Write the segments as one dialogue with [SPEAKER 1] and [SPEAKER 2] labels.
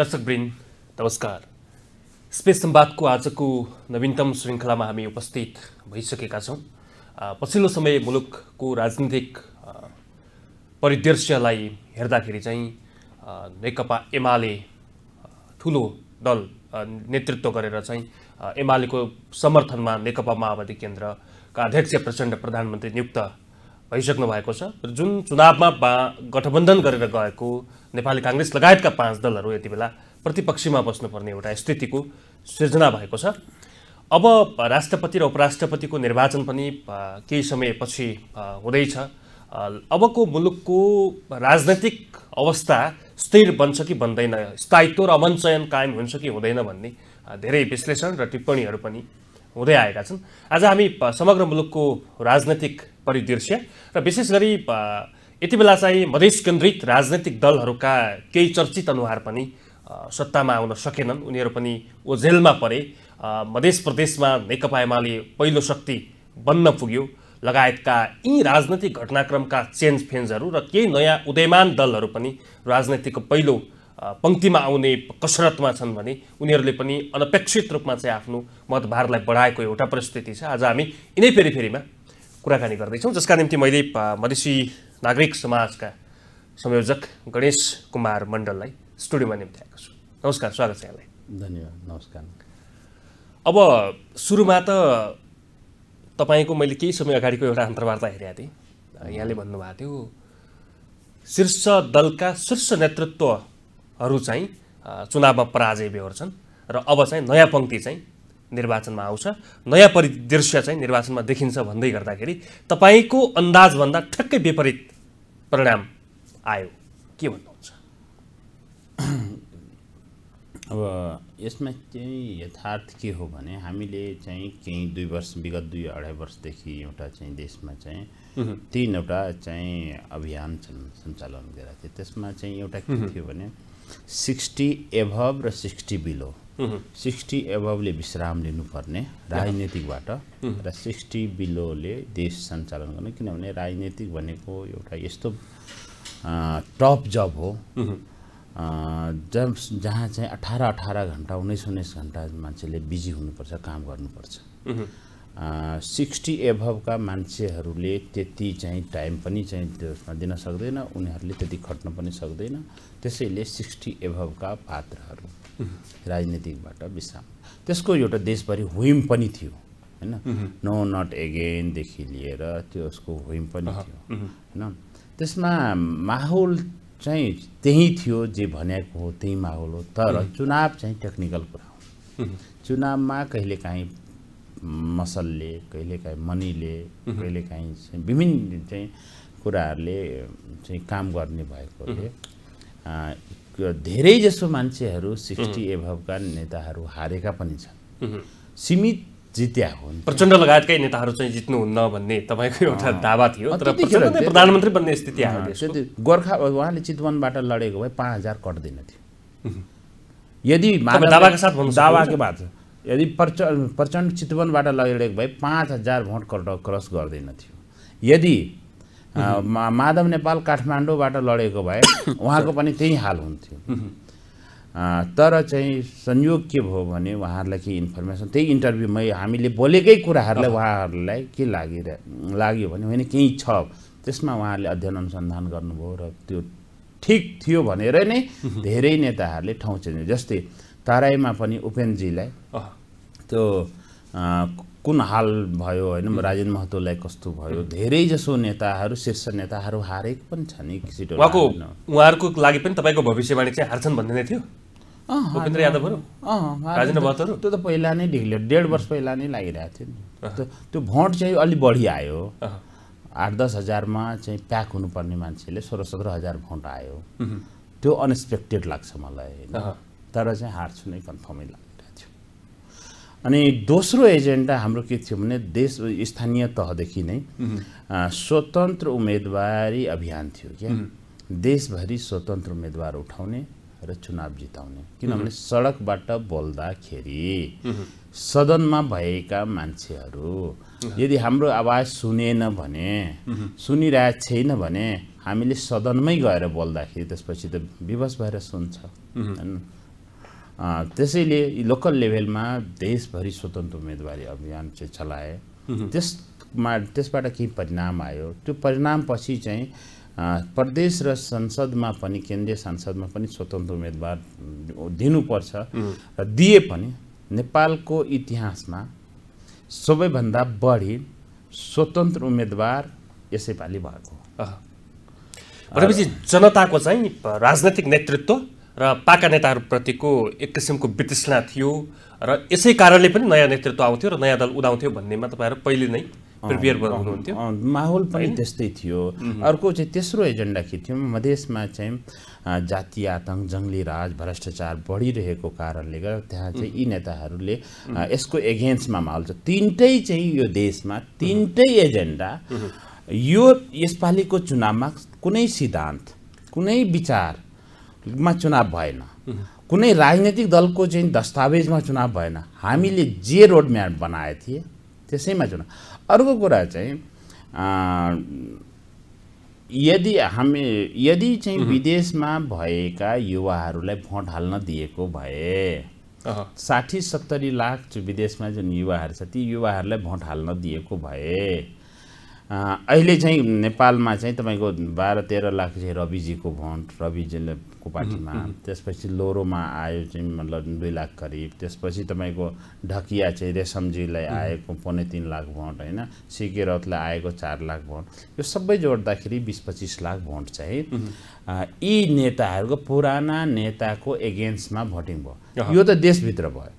[SPEAKER 1] दर्शकवृन्द नमस्कार स्पेस सम्वादको आजको नवीनतम श्रृङ्खलामा हामी उपस्थित भइसकेका छौँ पछिल्लो समय मुलुकको राजनीतिक परिदृश्यलाई हेर्दाखेरि चाहिँ नेकपा एमाले ठुलो दल नेतृत्व गरेर चाहिँ एमालेको समर्थनमा नेकपा माओवादी केन्द्रका अध्यक्ष प्रचण्ड प्रधानमन्त्री नियुक्त भइसक्नु भएको छ र जुन चुनावमा गठबन्धन गरेर गएको नेपाली काङ्ग्रेस लगायतका पाँच दलहरू यति बेला प्रतिपक्षमा बस्नुपर्ने एउटा स्थितिको सृजना भएको छ अब राष्ट्रपति र उपराष्ट्रपतिको निर्वाचन पनि केही समयपछि हुँदैछ अबको मुलुकको राजनैतिक अवस्था स्थिर बन्छ कि बन्दैन स्थायित्व र अमन चयन कायम हुन्छ कि हुँदैन भन्ने धेरै विश्लेषण र टिप्पणीहरू पनि हुँदै आएका छन् आज हामी समग्र मुलुकको राजनैतिक परिदृश्य र विशेष गरी यति बेला चाहिँ मधेस केन्द्रित राजनैतिक दलहरूका केही चर्चित अनुहार पनि सत्तामा आउन सकेनन् उनीहरू पनि ओझेलमा परे मधेस प्रदेशमा नेकपा एमाले पहिलो शक्ति बन्न पुग्यो लगायतका यी राजनैतिक घटनाक्रमका चेन्ज फेन्जहरू र केही नयाँ उदयमान दलहरू पनि राजनैतिकको पहिलो पङ्क्तिमा आउने कसरतमा छन् भने उनीहरूले पनि अनपेक्षित रूपमा चाहिँ आफ्नो मतभारलाई बढाएको एउटा परिस्थिति छ आज हामी यिनै फेरि फेरिमा कुराकानी गर्दैछौँ जसका निम्ति मैले मधेसी नागरिक समाजका संयोजक गणेश कुमार मण्डललाई स्टुडियोमा निम्ति आएको छु नमस्कार स्वागत छ यहाँलाई
[SPEAKER 2] धन्यवाद नमस्कार
[SPEAKER 1] अब सुरुमा त तपाईँको मैले केही समय अगाडिको एउटा अन्तर्वार्ता हेरेको थिएँ यहाँले भन्नुभएको थियो शीर्ष दलका शीर्ष नेतृत्व हरू चाहिँ चुनावमा पराजय बेहोर्छन् र अब चाहिँ नयाँ पङ्क्ति चाहिँ निर्वाचनमा आउँछ नयाँ परिदृश्य चाहिँ निर्वाचनमा देखिन्छ भन्दै गर्दाखेरि तपाईँको अन्दाजभन्दा ठ्याक्कै
[SPEAKER 2] विपरीत परिणाम आयो के भन्नुहुन्छ अब यसमा चाहिँ यथार्थ के हो भने हामीले चाहिँ केही दुई वर्ष विगत दुई अढाई वर्षदेखि एउटा चाहिँ देशमा चाहिँ तिनवटा चाहिँ अभियान सञ्चालन गरेका थिए त्यसमा चाहिँ एउटा के थियो भने सिक्सटी एभभ र सिक्सटी बिलो सिक्सटी एभभले विश्राम लिनुपर्ने राजनीतिकबाट र सिक्सटी बिलोले देश सञ्चालन गर्ने किनभने राजनीतिक भनेको एउटा यस्तो टप जब हो जब जहाँ चाहिँ अठार अठार घन्टा उन्नाइस उन्नाइस घन्टा मान्छेले बिजी हुनुपर्छ काम गर्नुपर्छ सिक्सटी एभबका मान्छेहरूले त्यति चाहिँ टाइम पनि चाहिँ त्यसमा दिन सक्दैन उनीहरूले त्यति खट्न पनि सक्दैन त्यसैले सिक्सटी एभबका पात्रहरू राजनीतिकबाट विश्राम त्यसको एउटा देशभरि हुइम पनि थियो होइन नो नट एगेनदेखि लिएर त्यो उसको हुइम पनि थियो होइन त्यसमा माहौल चाहिँ त्यही थियो जे भनेको हो त्यही माहौल हो तर चुनाव चाहिँ टेक्निकल कुरा हो चुनावमा कहिलेकाहीँ मसलले कहिलेकाहीँ मनीले कहिलेकाहीँ चाहिँ विभिन्न चाहिँ कुराहरूले चाहिँ काम गर्ने भएकोले धेरै जसो मान्छेहरू सिक्सटी एभका नेताहरू हारेका पनि छन् सीमित जित्या हुन् प्रचण्ड लगायतकै नेताहरू चाहिँ जित्नुहुन्न भन्ने तपाईँको एउटा दावा थियो तर प्रधानमन्त्री बन्ने स्थिति आयो गोर्खा उहाँले चितवनबाट लडेको भए पाँच हजार कट्दैन थियो यदि दावाको साथ दावाको बात यदि प्रच प्रचण्ड चितवनबाट लडेको भए पाँच हजार भोट कट क्रस गर्दैन थियो यदि माधव नेपाल काठमाडौँबाट लडेको भए उहाँको पनि त्यही हाल हुन्थ्यो तर चाहिँ संयोग के भयो भने उहाँहरूलाई के इन्फर्मेसन त्यही इन्टरभ्यूमै हामीले बोलेकै कुराहरूलाई उहाँहरूलाई के लागेर लाग्यो भने होइन केही छ त्यसमा उहाँहरूले अध्ययन अनुसन्धान गर्नुभयो र त्यो ठिक थियो भनेर नै धेरै नेताहरूले ठाउँ चेन्ज जस्तै तराईमा पनि उपेन्द्रजीलाई त्यो कुन हाल भयो होइन राजेन्द्र महतोलाई कस्तो भयो धेरै जसो नेताहरू शीर्ष नेताहरू हारेको पनि छ नि सिट उहाँको उहाँहरूको लागि पनि तपाईँको भविष्यवाणी चाहिँ हार्छन् भन्ने नै थियो उपेन्द्र यादवहरू त्यो त पहिला नै ढिलो डेढ वर्ष पहिला नै लागिरहेको थियो नि त्यो भोट चाहिँ अलिक बढी आयो आठ दस हजारमा चाहिँ प्याक हुनुपर्ने मान्छेले सोह्र सत्र हजार भोट आयो त्यो अनएक्सपेक्टेड लाग्छ मलाई होइन तर चाहिँ हार्छु नै कन्फर्मै लागिरहेको थियो अनि दोस्रो एजेन्डा हाम्रो के थियो भने देश स्थानीय तहदेखि नै स्वतन्त्र उम्मेदवारी अभियान थियो क्या देशभरि स्वतन्त्र उम्मेदवार उठाउने र चुनाव जिताउने किनभने सडकबाट बोल्दाखेरि सदनमा भएका मान्छेहरू यदि हाम्रो आवाज सुनेन भने सुनिरहेको छैन भने हामीले सदनमै गएर बोल्दाखेरि त्यसपछि त विवश भएर सुन्छ त्यसैले लोकल लेभलमा देशभरि स्वतन्त्र उम्मेदवारी अभियान चाहिँ चलाए त्यसमा त्यसबाट केही परिणाम आयो त्यो परिणामपछि चाहिँ प्रदेश र संसदमा पनि केन्द्रीय संसदमा पनि स्वतन्त्र उम्मेदवार दिनुपर्छ र दिए पनि नेपालको इतिहासमा सबैभन्दा बढी स्वतन्त्र उम्मेदवार यसैपालि भएको
[SPEAKER 1] भनेपछि जनताको चाहिँ राजनैतिक नेतृत्व र पाका नेताहरूप्रतिको एक किसिमको वितृष्णा थियो र यसै कारणले पनि नयाँ नेतृत्व आउँथ्यो र नयाँ दल उदाउँथ्यो भन्नेमा तपाईँहरू पहिले नै प्रिपेयर गर्नुहुन्थ्यो
[SPEAKER 2] माहौल पनि त्यस्तै थियो अर्को चाहिँ तेस्रो एजेन्डा के थियो मधेसमा चाहिँ जातीय आतङ्क जङ्गली राज भ्रष्टाचार बढिरहेको कारणले गर्दा त्यहाँ चाहिँ यी नेताहरूले यसको एगेन्स्टमा माहौल छ तिनटै चाहिँ यो देशमा तिनटै एजेन्डा यो यसपालिको चुनावमा कुनै सिद्धान्त कुनै विचार मा चुनाव भएन कुनै राजनैतिक दलको चाहिँ दस्तावेजमा चुनाव भएन हामीले जे रोड म्याप बनाए थिए त्यसैमा चुनाव अर्को कुरा चाहिँ यदि हामी यदि चाहिँ विदेशमा भएका युवाहरूलाई भोट हाल्न दिएको भए साठी सत्तरी लाख विदेशमा जुन युवाहरू छ ती युवाहरूलाई भोट हाल्न दिएको भए अहिले चाहिँ नेपालमा चाहिँ तपाईँको बाह्र तेह्र लाख चाहिँ रविजीको भोट रविजीले लाखको पार्टीमा त्यसपछि लोरोमा आयो चाहिँ मतलब दुई लाख करिब त्यसपछि तपाईँको ढकिया चाहिँ रेशमजीलाई आएको पौने तिन लाख भोट होइन सिके रथलाई आएको चार लाख भोट यो सबै जोड्दाखेरि बिस पच्चिस लाख भोट चाहिँ यी नेताहरूको पुराना नेताको एगेन्स्टमा भोटिङ भयो यो त देशभित्र भयो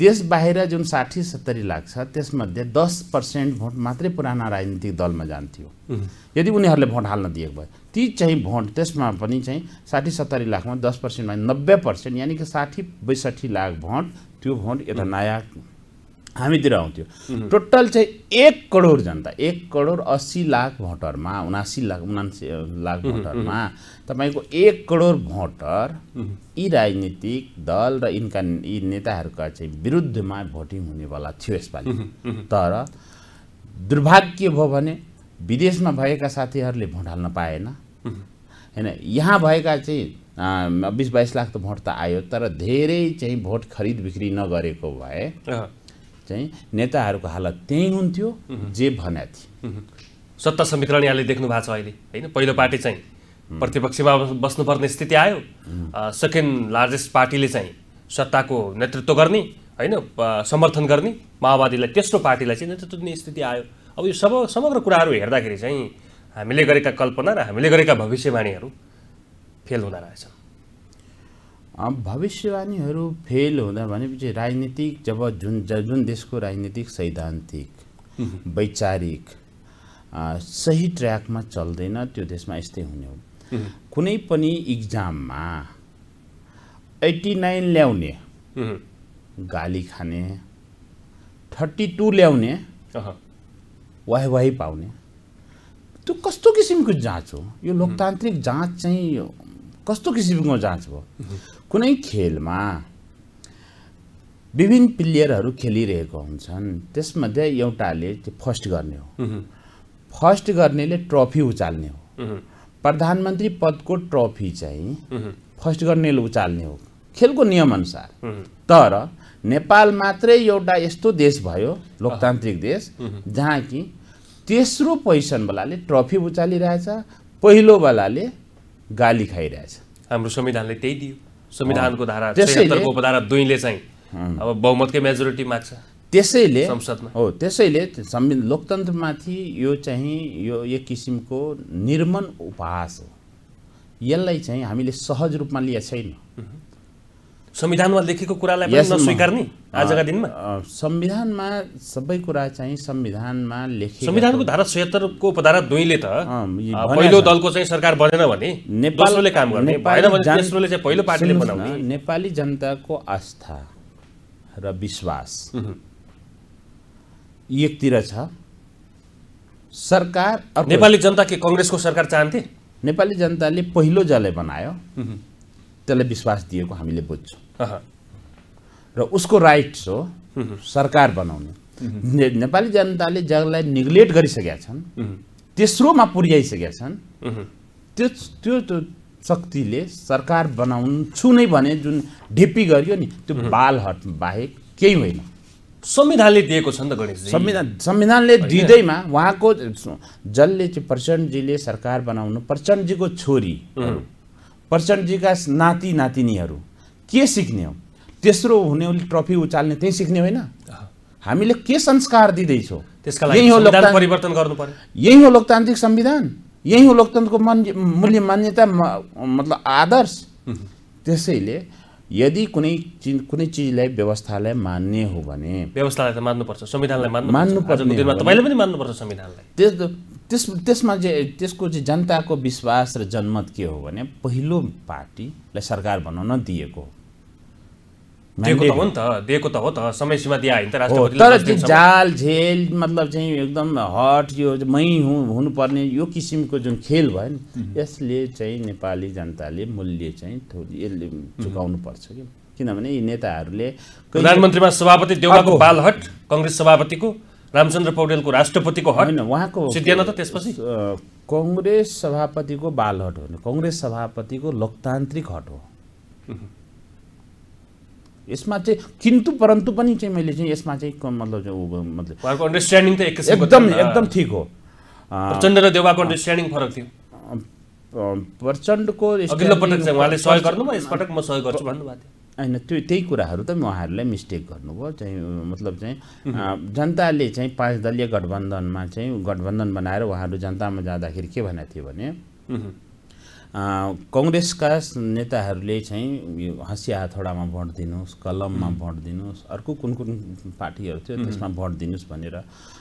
[SPEAKER 2] देश बाहिर जुन साठी सत्तरी लाख छ त्यसमध्ये दस पर्सेन्ट भोट मात्रै पुराना राजनीतिक दलमा जान्थ्यो यदि उनीहरूले भोट हाल्न दिएको भए ती चाहिँ भोट त्यसमा पनि चाहिँ साठी सत्तरी लाखमा दस पर्सेन्टमा नब्बे पर्सेन्ट यानि कि साठी बैसठी लाख भोट त्यो भोट यता नयाँ हामीतिर आउँथ्यो टोटल चाहिँ एक करोड जनता एक करोड अस्सी लाख भोटरमा उनासी लाख उनासी लाख भोटरमा तपाईँको एक करोड भोटर यी राजनीतिक दल र यिनका यी नेताहरूका चाहिँ विरुद्धमा भोटिङ हुनेवाला थियो यसपालि तर दुर्भाग्य भयो भने विदेशमा भएका साथीहरूले भोट हाल्न पाएन होइन यहाँ भएका चाहिँ बिस बाइस लाख त भोट त आयो तर धेरै चाहिँ भोट खरिद बिक्री नगरेको भए चाहिँ नेताहरूको हालत त्यहीँ हुन्थ्यो जे भन्या
[SPEAKER 1] थिए सत्ता समीकरण यहाँले देख्नु भएको छ अहिले होइन पहिलो पार्टी चाहिँ प्रतिपक्षमा बस्नुपर्ने स्थिति आयो सेकेन्ड लार्जेस्ट पार्टीले चाहिँ सत्ताको नेतृत्व गर्ने होइन समर्थन गर्ने माओवादीलाई तेस्रो पार्टीलाई चाहिँ नेतृत्व दिने स्थिति आयो अब यो सब समग्र कुराहरू हेर्दाखेरि चाहिँ हामीले गरेका कल्पना र हामीले गरेका भविष्यवाणीहरू
[SPEAKER 2] फेल हुँदो रहेछ भविष्यवाणीहरू फेल हुँदा भनेपछि राजनीतिक जब जुन जुन देशको राजनीतिक सैद्धान्तिक वैचारिक सही ट्र्याकमा चल्दैन त्यो देशमा यस्तै हुने हो कुनै पनि इक्जाममा एट्टी नाइन ल्याउने गाली खाने थर्टी टू ल्याउने वाहवाही पाउने त्यो कस्तो किसिमको जाँच हो यो लोकतान्त्रिक जाँच चाहिँ कस्तो किसिमको जाँच हो कुनै खेलमा विभिन्न प्लेयरहरू खेलिरहेको हुन्छन् त्यसमध्ये एउटाले त्यो फर्स्ट गर्ने हो फर्स्ट गर्नेले ट्रफी उचाल्ने हो प्रधानमन्त्री पदको ट्रफी चाहिँ फर्स्ट गर्नेले उचाल्ने हो खेलको नियमअनुसार तर नेपाल मात्रै एउटा यस्तो देश भयो लोकतान्त्रिक देश जहाँ कि तेस्रो पोजिसनवालाले ट्रफी उचालिरहेछ पहिलो वालाले गाली खाइरहेछ हाम्रो संविधानले त्यही दियो संविधानको धारा धारा
[SPEAKER 1] दुईले चाहिँ अब बहुमतकै मेजोरिटी माग्छ
[SPEAKER 2] त्यसैले संसदमा हो त्यसैले संविधान लोकतन्त्रमाथि यो चाहिँ यो एक किसिमको निर्मन उपहास हो यसलाई चाहिँ हामीले सहज रूपमा लिएको छैनौँ संविधानमा लेखेको कुरालाई पनि नस्वीकार्ने आजका दिनमा संविधानमा सबै कुरा चाहिँ संविधानमा लेखे संविधानको
[SPEAKER 1] धारा छत्तरको उपधारा दुईले त पहिलो दलको चाहिँ सरकार बनेन भने नेपालले काम गर्ने भने चाहिँ पहिलो पार्टीले बनाउने
[SPEAKER 2] नेपाली जनताको आस्था र विश्वास एकतिर छ सरकार नेपाली जनता के कङ्ग्रेसको सरकार चाहन्थे नेपाली जनताले पहिलो जसले बनायो त्यसलाई विश्वास दिएको हामीले बुझ्छौँ र उसको राइट्स हो सरकार बनाउने ने, नेपाली जनताले जसलाई निग्लेक्ट गरिसकेका छन् तेस्रोमा पुर्याइसकेका छन् त्यो त्यो शक्तिले सरकार बनाउँछु नै भने जुन ढिप्पी गरियो नि त्यो बाल हट बाहेक केही होइन संविधानले दिएको छ नि त गणेश संविधान संविधानले दिँदैमा उहाँको जसले चाहिँ प्रचण्डजीले सरकार बनाउनु प्रचण्डजीको छोरी प्रचण्डजीका नाति नातिनीहरू के सिक्ने हो तेस्रो हुने ट्रफी उचाल्ने त्यही सिक्ने होइन हामीले के संस्कार दिँदैछौँ त्यसका लागि यही हो
[SPEAKER 1] परिवर्तन गर्नु पर्यो
[SPEAKER 2] यही हो लोकतान्त्रिक संविधान यही हो लोकतन्त्रको मन मूल्य मान्यता मतलब आदर्श त्यसैले यदि कुनै चिज कुनै चिजलाई व्यवस्थालाई मान्ने हो भने
[SPEAKER 1] व्यवस्थालाई त मान्नुपर्छ संविधानलाई
[SPEAKER 2] मान्नु मान्नुपर्छ तपाईँले पनि
[SPEAKER 1] मान्नुपर्छ संविधानलाई
[SPEAKER 2] त्यस त्यस त्यसमा चाहिँ त्यसको चाहिँ जनताको विश्वास र जनमत के हो भने पहिलो पार्टीलाई सरकार बनाउन दिएको त हो नि
[SPEAKER 1] त समय सीमा दिए तर त्यो
[SPEAKER 2] जाल झेल मतलब चाहिँ एकदम हट यो मै हुनुपर्ने यो किसिमको जुन खेल भयो नि यसले चाहिँ नेपाली जनताले मूल्य चाहिँ थोरै यसले चुकाउनु पर्छ कि किनभने यी नेताहरूले प्रधानमन्त्रीमा
[SPEAKER 1] सभापति देउवाको बालहट कङ्ग्रेस सभापतिको रामचन्द्र पौडेलको राष्ट्रपतिको हट होइन उहाँको सिद्धिएन त
[SPEAKER 2] त्यसपछि कङ्ग्रेस सभापतिको बाल हट होइन कङ्ग्रेस सभापतिको लोकतान्त्रिक हट हो यसमा चाहिँ किन्तु परन्तु पनि चाहिँ मैले चाहिँ यसमा चाहिँ मतलब मतलब उहाँको
[SPEAKER 1] अन्डरस्ट्यान्डिङ त एकदम एकदम
[SPEAKER 2] ठिक हो प्रचण्ड
[SPEAKER 1] र देवाको अन्डरस्ट्यान्डिङ फरक
[SPEAKER 2] थियो प्रचण्डको
[SPEAKER 1] अघिल्लो पटक चाहिँ उहाँले सहयोग गर्नुभयो यसपटक म सहयोग गर्छु भन्नुभएको
[SPEAKER 2] थियो होइन त्यो त्यही कुराहरू त उहाँहरूलाई मिस्टेक गर्नुभयो चाहिँ मतलब चाहिँ जनताले चाहिँ पाँच दलीय गठबन्धनमा चाहिँ गठबन्धन बनाएर उहाँहरू जनतामा जाँदाखेरि के भनेको थियो भने कङ्ग्रेसका नेताहरूले चाहिँ यो हँसिया हथौडामा भोट दिनुहोस् कलममा भोट दिनुहोस् अर्को कुन कुन पार्टीहरू थियो त्यसमा भोट दिनुहोस् भनेर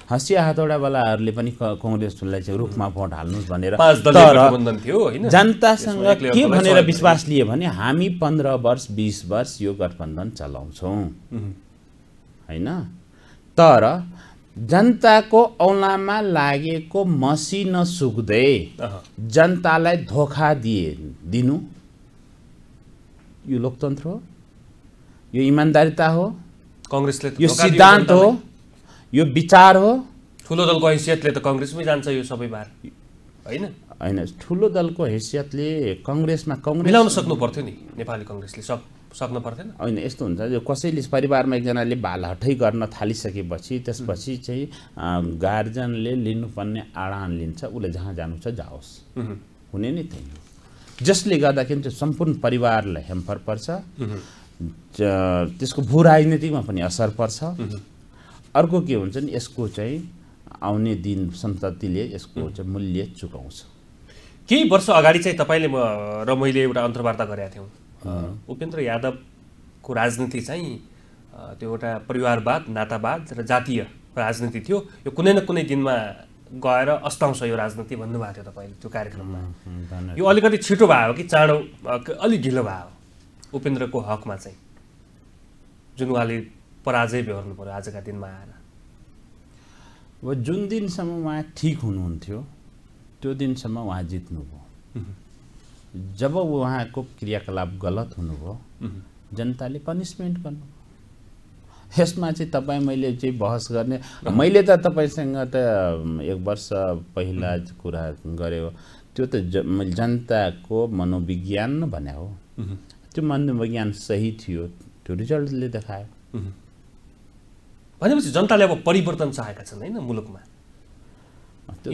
[SPEAKER 2] हँसिया हातौडावालाहरूले पनि कङ्ग्रेसलाई चाहिँ रुखमा भोट हाल्नुहोस् भनेर जनतासँग के भनेर विश्वास लियो भने हामी पन्ध्र वर्ष बिस वर्ष यो गठबन्धन चलाउँछौँ होइन तर जनताको औलामा लागेको मसिन सुक्दै जनतालाई धोका दिए दिनु यो लोकतन्त्र हो यो इमान्दारिता हो कङ्ग्रेसले यो सिद्धान्त हो यो विचार हो
[SPEAKER 1] ठुलो दलको हैसियतले त कङ्ग्रेसमै जान्छ यो सबै बार होइन
[SPEAKER 2] होइन ठुलो दलको हैसियतले कङ्ग्रेसमा कङ्ग्रेस मिलाउन सक्नु पर्थ्यो
[SPEAKER 1] नि नेपाली कङ्ग्रेसले सक् सक्नु पर्थेन
[SPEAKER 2] होइन यस्तो हुन्छ जो कसैले परिवारमा एकजनाले भालहटै गर्न थालिसकेपछि त्यसपछि चाहिँ गार्जियनले लिनुपर्ने आडान लिन्छ उसले जहाँ जानु छ जाओस् हुने नै त्यही हो जसले गर्दाखेरि त्यो सम्पूर्ण परिवारलाई हेम्पर पर्छ त्यसको भू राजनीतिमा पनि असर पर्छ अर्को के हुन्छ नि यसको चाहिँ आउने दिन सन्ततिले यसको चाहिँ मूल्य चुकाउँछ
[SPEAKER 1] केही वर्ष अगाडि चाहिँ तपाईँले र मैले एउटा अन्तर्वार्ता गरेका
[SPEAKER 2] थियौँ
[SPEAKER 1] उपेन्द्र यादवको राजनीति चाहिँ त्यो एउटा परिवारवाद नातावाद र जातीय राजनीति थियो यो कुनै न कुनै दिनमा गएर अस्ताउँछ यो राजनीति भन्नुभएको थियो तपाईँले त्यो कार्यक्रममा यो अलिकति छिटो भयो कि चाँडो अलिक ढिलो भयो उपेन्द्रको
[SPEAKER 2] हकमा चाहिँ जुन उहाँले पराजय बेहोर्नु
[SPEAKER 1] पऱ्यो आजका दिनमा आएर
[SPEAKER 2] अब जुन दिनसम्म उहाँ ठिक हुनुहुन्थ्यो त्यो दिनसम्म उहाँ जित्नुभयो जब उहाँको क्रियाकलाप गलत हुनुभयो जनताले पनिसमेन्ट गर्नु यसमा चाहिँ तपाईँ मैले चाहिँ बहस गर्ने मैले त तपाईँसँग त एक वर्ष पहिला कुरा गरेँ त्यो त ज जनताको मनोविज्ञान भने हो त्यो मनोविज्ञान सही थियो त्यो रिजल्टले देखायो भनेपछि जनताले अब
[SPEAKER 1] परिवर्तन चाहेका छन् होइन मुलुकमा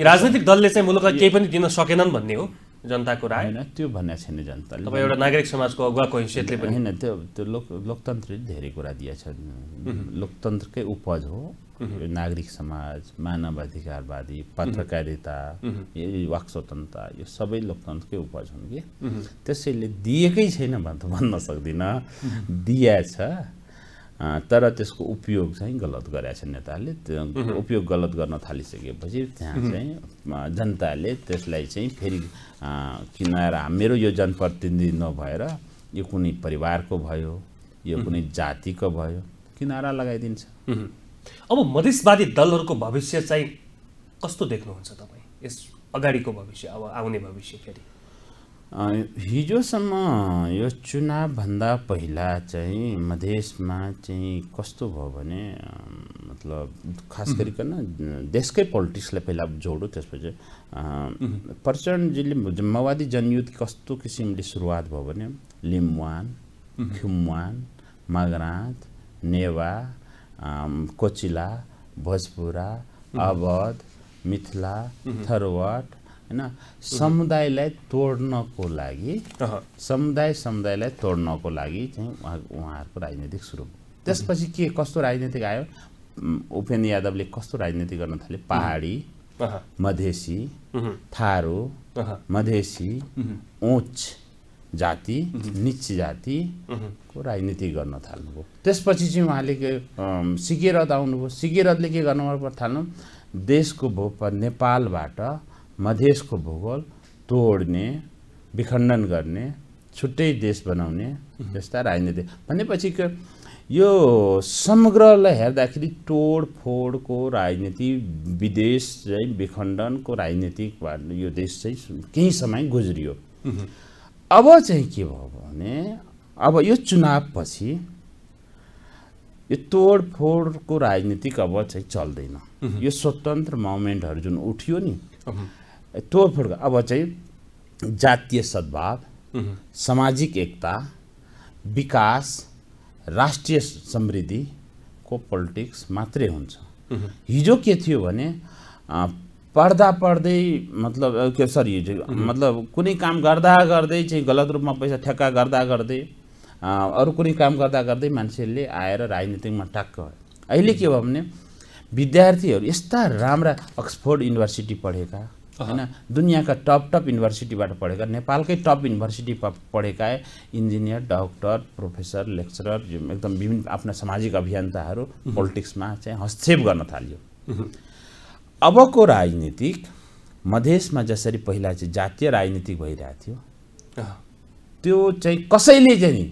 [SPEAKER 1] राजनैतिक दलले चाहिँ मुलुकलाई केही पनि दिन सकेनन् भन्ने हो जनताको राय होइन त्यो भन्ने छैन जनताले तपाईँ एउटा नागरिक समाजको अगुवाको हैसियतले पनि
[SPEAKER 2] होइन त्यो त्यो लोक लोकतन्त्रले धेरै कुरा दिएछ लोकतन्त्रकै उपज हो नागरिक समाज मानव अधिकारवादी पत्रकारिता वाक स्वतन्त्रता यो सबै लोकतन्त्रकै उपज हुन् कि त्यसैले दिएकै छैन भने त भन्न सक्दिनँ दिएछ तर त्यसको उपयोग चाहिँ गलत गरेका छन् नेताहरूले त्यो उपयोग गलत गर्न थालिसकेपछि त्यहाँ चाहिँ जनताले त्यसलाई चाहिँ फेरि किनाएर मेरो यो जनप्रतिनिधि नभएर यो कुनै परिवारको भयो यो कुनै जातिको भयो किनारा लगाइदिन्छ अब मधेसवादी
[SPEAKER 1] दलहरूको भविष्य चाहिँ कस्तो देख्नुहुन्छ तपाईँ यस अगाडिको भविष्य अब आउने भविष्य फेरि
[SPEAKER 2] हिजोसम्म यो चुनावभन्दा पहिला चाहिँ मधेसमा चाहिँ कस्तो भयो भने मतलब खास गरिकन देशकै पोलिटिक्सलाई पहिला जोडौँ त्यसपछि प्रचण्डजीले माओवादी जनयुद्ध कस्तो किसिमले सुरुवात भयो भने लिम्वान खुम्वान मगराँत नेवा कोचिला भोजपुरा अवध मिथिला थरवाट होइन समुदायलाई तोड्नको लागि समुदाय समुदायलाई तोड्नको लागि चाहिँ उहाँ उहाँहरूको राजनीतिक सुरु त्यसपछि के कस्तो राजनीतिक आयो उपेन्द्र यादवले कस्तो राजनीति गर्न थाले पहाडी मधेसी थारो मधेसी उच्च जाति निच जातिको राजनीति गर्न थाल्नुभयो त्यसपछि चाहिँ उहाँले के सिकेरद आउनुभयो सिकेरदले के गर्नु थाल्नु देशको भूप नेपालबाट मधेसको भूगोल तोड्ने विखण्डन गर्ने छुट्टै देश बनाउने यस्ता राजनीति भनेपछि यो समग्रलाई हेर्दाखेरि तोडफोडको राजनीति विदेश चाहिँ विखण्डनको राजनीतिक यो देश चाहिँ केही समय गुज्रियो अब चाहिँ के भयो भने अब यो चुनावपछि यो तोडफोडको राजनीतिक अब चाहिँ चल्दैन यो स्वतन्त्र मुभमेन्टहरू जुन उठ्यो नि तोडफोड अब चाहिँ जातीय सद्भाव सामाजिक एकता विकास राष्ट्रिय समृद्धिको पोलिटिक्स मात्रै हुन्छ हिजो के थियो भने पढ्दा पढ्दै मतलब के सरी मतलब कुनै काम गर्दा गर्दै चाहिँ गलत रूपमा पैसा ठ्याक्का गर्दा गर्दै अरू कुनै काम गर्दा गर्दै मान्छेले आएर राजनीतिमा टाक्क भयो अहिले के भयो भने विद्यार्थीहरू यस्ता राम्रा अक्सफोर्ड युनिभर्सिटी पढेका होइन दुनियाँका टप टप युनिभर्सिटीबाट पढेका नेपालकै टप युनिभर्सिटी पढेका इन्जिनियर डक्टर प्रोफेसर लेक्चरर एकदम विभिन्न आफ्ना सामाजिक अभियन्ताहरू पोलिटिक्समा चाहिँ हस्तक्षेप गर्न थाल्यो अबको राजनीतिक मधेसमा जसरी पहिला चाहिँ जातीय राजनीति भइरहेको थियो त्यो चाहिँ कसैले चाहिँ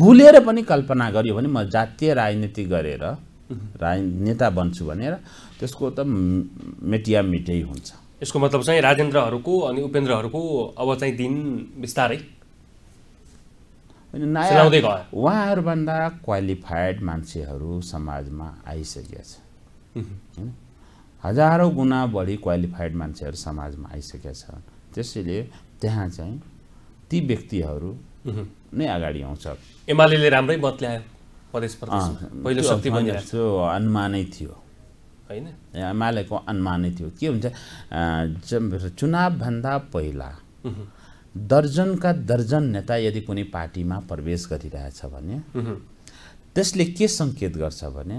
[SPEAKER 2] भुलेर पनि कल्पना गरियो भने म जातीय राजनीति गरेर राज नेता बन्छु भनेर त्यसको त मेटिया मिटै हुन्छ
[SPEAKER 1] यसको मतलब चाहिँ राजेन्द्रहरूको अनि उपेन्द्रहरूको अब चाहिँ दिन बिस्तारै उहाँहरूभन्दा
[SPEAKER 2] क्वालिफाइड मान्छेहरू समाजमा आइसकेका छ होइन हजारौँ गुणा बढी क्वालिफाइड मान्छेहरू समाजमा आइसकेका छ त्यसैले त्यहाँ चाहिँ ती व्यक्तिहरू नै अगाडि आउँछ एमाले
[SPEAKER 1] राम्रै मत ल्यायो
[SPEAKER 2] अनुमानै थियो होइन एमालेको अनुमानै थियो के हुन्छ चुनावभन्दा पहिला दर्जनका दर्जन नेता यदि कुनै पार्टीमा प्रवेश गरिरहेछ भने त्यसले के सङ्केत गर्छ भने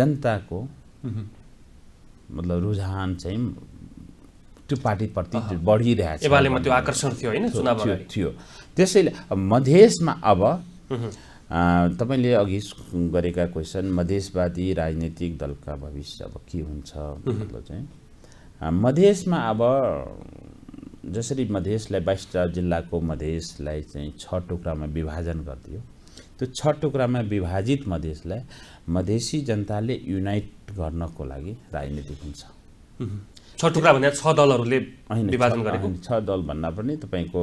[SPEAKER 2] जनताको मतलब रुझान चाहिँ त्यो पार्टीप्रति बढिरहेछ त्यो
[SPEAKER 1] आकर्षण थियो होइन
[SPEAKER 2] थियो त्यसैले मधेसमा अब तपाईँले अघि गरेका क्वेसन मधेसवादी राजनीतिक दलका भविष्य अब के हुन्छ मतलब चाहिँ मधेसमा अब जसरी मधेसलाई बाइसवटा जिल्लाको मधेसलाई चाहिँ छ टुक्रामा विभाजन गरिदियो त्यो छ टुक्रामा विभाजित मधेसलाई मधेसी जनताले युनाइट गर्नको लागि राजनीतिक हुन्छ छ टुक्रा भन्दा छ दलहरूले विभाजन गरेको छ दल भन्दा पनि तपाईँको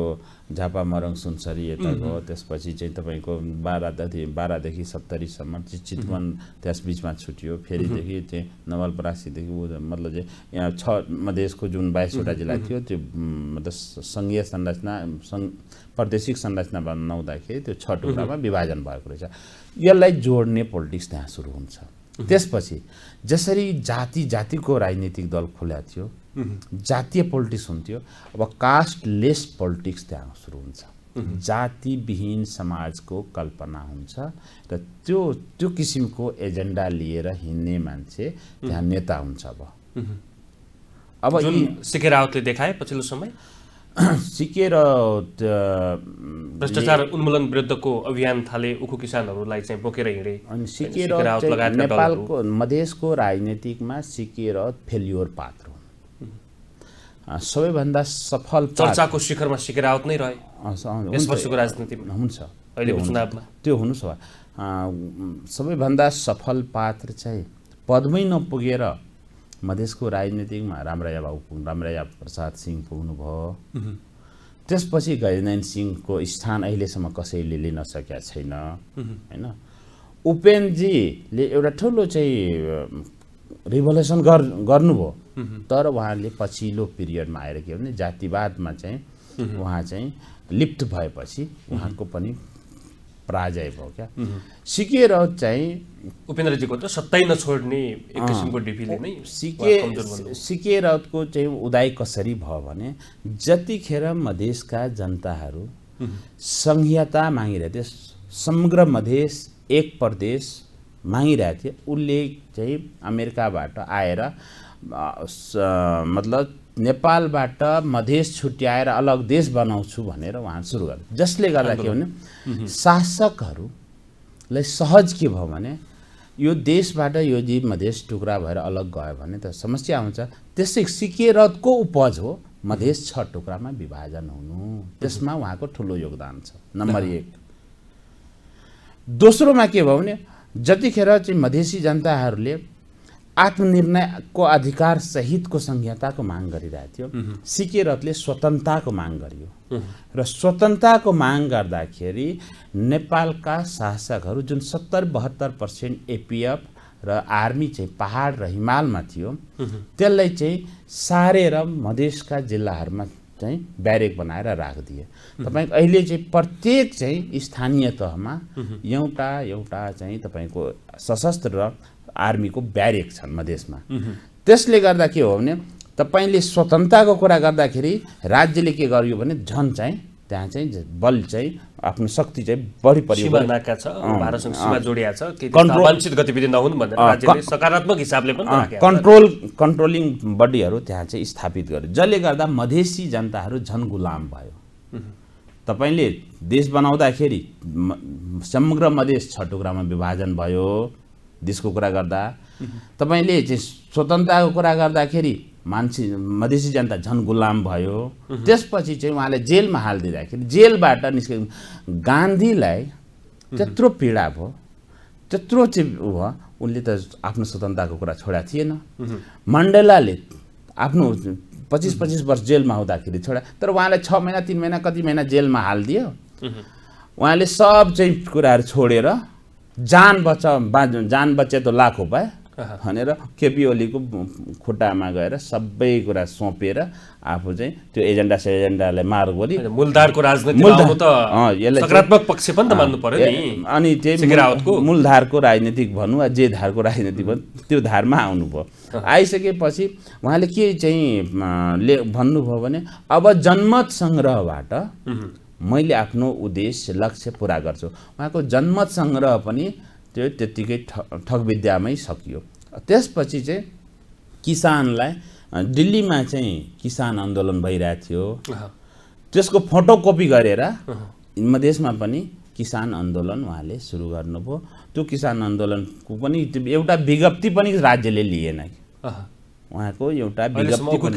[SPEAKER 2] झापा मरङ सुनसरी यताको त्यसपछि चाहिँ तपाईँको बाह्रदेखि बाह्रदेखि सत्तरीसम्म चाहिँ चितवन त्यस बिचमा छुट्यो फेरिदेखि चाहिँ नवलपरासीदेखि मतलब चाहिँ यहाँ छ मधेसको जुन बाइसवटा जिल्ला थियो त्यो मतलब सङ्घीय संरचना सङ्घ प्रादेशिक संरचना बनाउँदाखेरि त्यो छ टुक्रामा विभाजन भएको रहेछ यसलाई जोड्ने पोलिटिक्स त्यहाँ सुरु हुन्छ Mhm. त्यसपछि जसरी जाति जातिको राजनीतिक दल खुल्या थियो mhm. जातीय पोलिटिक्स हुन्थ्यो अब कास्टलेस पोलिटिक्स त्यहाँ सुरु हुन्छ mhm. जातिविहीन समाजको कल्पना हुन्छ र त्यो त्यो किसिमको एजेन्डा लिएर हिँड्ने मान्छे त्यहाँ नेता हुन्छ अब
[SPEAKER 1] अब आउटले देखाए पछिल्लो समय
[SPEAKER 2] सिकेर भ्रष्टाचार
[SPEAKER 1] उन्मूलन विरुद्धको अभियान थाले उखु किसानहरूलाई चाहिँ बोकेर हिँडे अनि सिकेर नेपालको
[SPEAKER 2] मधेसको राजनीतिकमा सिकेर फेल्योर पात्र सबैभन्दा सफल चर्चाको
[SPEAKER 1] शिखरमा सिकेर आवत नै रहे वर्षको राजनीतिमा हुन्छ अहिलेको चुनावमा
[SPEAKER 2] त्यो हुनु सबैभन्दा सफल पात्र चाहिँ पदमै नपुगेर मधेसको राजनीतिमा रामराया बाबु रामराया प्रसाद सिंह पुग्नुभयो त्यसपछि गजेन्द्र सिंहको स्थान अहिलेसम्म कसैले लिन सकेका छैन होइन उपेनजीले एउटा ठुलो चाहिँ रिभोल्युसन गर् गर्नुभयो तर उहाँले पछिल्लो पिरियडमा आएर के भने जातिवादमा चाहिँ उहाँ चाहिँ लिप्त भएपछि उहाँको पनि पराजय भयो क्या सिकेर चाहिँ उपेन्द्रजीको त सत्तै नछोड्ने एक किसिमको डिपीले नै सिके सिके राउतको चाहिँ उदाय कसरी भयो भने जतिखेर मधेसका जनताहरू संहिता मागिरहेको थिए समग्र मधेस एक प्रदेश मागिरहेको थियो उसले चाहिँ अमेरिकाबाट आएर मतलब नेपालबाट मधेस छुट्याएर अलग देश बनाउँछु भनेर उहाँ सुरु गर्नु जसले गर्दा के भने शासकहरूलाई सहज के भयो भने यो देशबाट यो जीव मधेस टुक्रा भएर अलग गयो भने त समस्या हुन्छ त्यसै रथको उपज हो मधेस छ टुक्रामा विभाजन हुनु त्यसमा उहाँको ठुलो योगदान छ नम्बर एक दोस्रोमा के भयो भने जतिखेर चाहिँ मधेसी जनताहरूले आत्मनिर्णयको अधिकार सहितको संहिताको माग गरिरहेको थियो सिकेरतले स्वतन्त्रताको माग गरियो र स्वतन्त्रताको माग गर्दाखेरि नेपालका शासकहरू जुन सत्तर बहत्तर पर्सेन्ट एपिएफ र आर्मी चाहिँ पहाड र हिमालमा थियो त्यसलाई चाहिँ सारेर मधेसका जिल्लाहरूमा चाहिँ ब्यारेक बनाएर राखिदिए तपाईँको अहिले चाहिँ प्रत्येक चाहिँ स्थानीय तहमा एउटा एउटा चाहिँ तपाईँको सशस्त्र र आर्मीको ब्यारेक छन् मधेसमा त्यसले गर्दा के हो भने तपाईँले स्वतन्त्रताको कुरा गर्दाखेरि राज्यले के गर्यो भने झन् चाहिँ त्यहाँ चाहिँ बल चाहिँ आफ्नो शक्ति चाहिँ बढी परिवर्तन कन्ट्रोल कन्ट्रोलिङ बडीहरू त्यहाँ चाहिँ स्थापित गर्यो जसले गर्दा मधेसी जनताहरू झन् गुलाम भयो तपाईँले देश बनाउँदाखेरि समग्र मधेस छ टुक्रामा विभाजन भयो देशको कुरा गर्दा तपाईँले चाहिँ स्वतन्त्रताको कुरा गर्दाखेरि मान्छे मधेसी जनता झन् गुलाम भयो त्यसपछि चाहिँ उहाँले जेलमा हालिदिँदाखेरि जेलबाट निस्के गान्धीलाई त्यत्रो पीडा भयो त्यत्रो चाहिँ भयो उनले त आफ्नो स्वतन्त्रताको कुरा छोडा थिएन मण्डेलाले आफ्नो पच्चिस पच्चिस वर्ष जेलमा हुँदाखेरि छोडा तर उहाँलाई छ महिना तिन महिना कति महिना जेलमा हालिदियो उहाँले सब चाहिँ कुराहरू छोडेर जान बच जान बचे त लाख उपाय भनेर केपी ओलीको खुट्टामा गएर सबै कुरा सोपेर आफू चाहिँ त्यो एजेन्डा से सेजेन्डालाई मार गरी मूलधारको राजनीति अनि त्यही मूलधारको राजनीतिक भनौँ वा जे धारको राजनीति भनौँ त्यो धारमा आउनुभयो आइसकेपछि उहाँले के चाहिँ भन्नुभयो भने अब जनमत सङ्ग्रहबाट मैले आफ्नो उद्देश्य लक्ष्य पुरा गर्छु उहाँको जन्मत सङ्ग्रह पनि त्यो त्यत्तिकै ठ ठगविद्यामै सकियो त्यसपछि चाहिँ किसानलाई दिल्लीमा चाहिँ किसान आन्दोलन भइरहेको थियो त्यसको फोटोकपी गरेर मधेसमा पनि किसान आन्दोलन उहाँले सुरु गर्नुभयो त्यो किसान आन्दोलनको पनि एउटा विज्ञप्ति पनि राज्यले लिएन उहाँको एउटा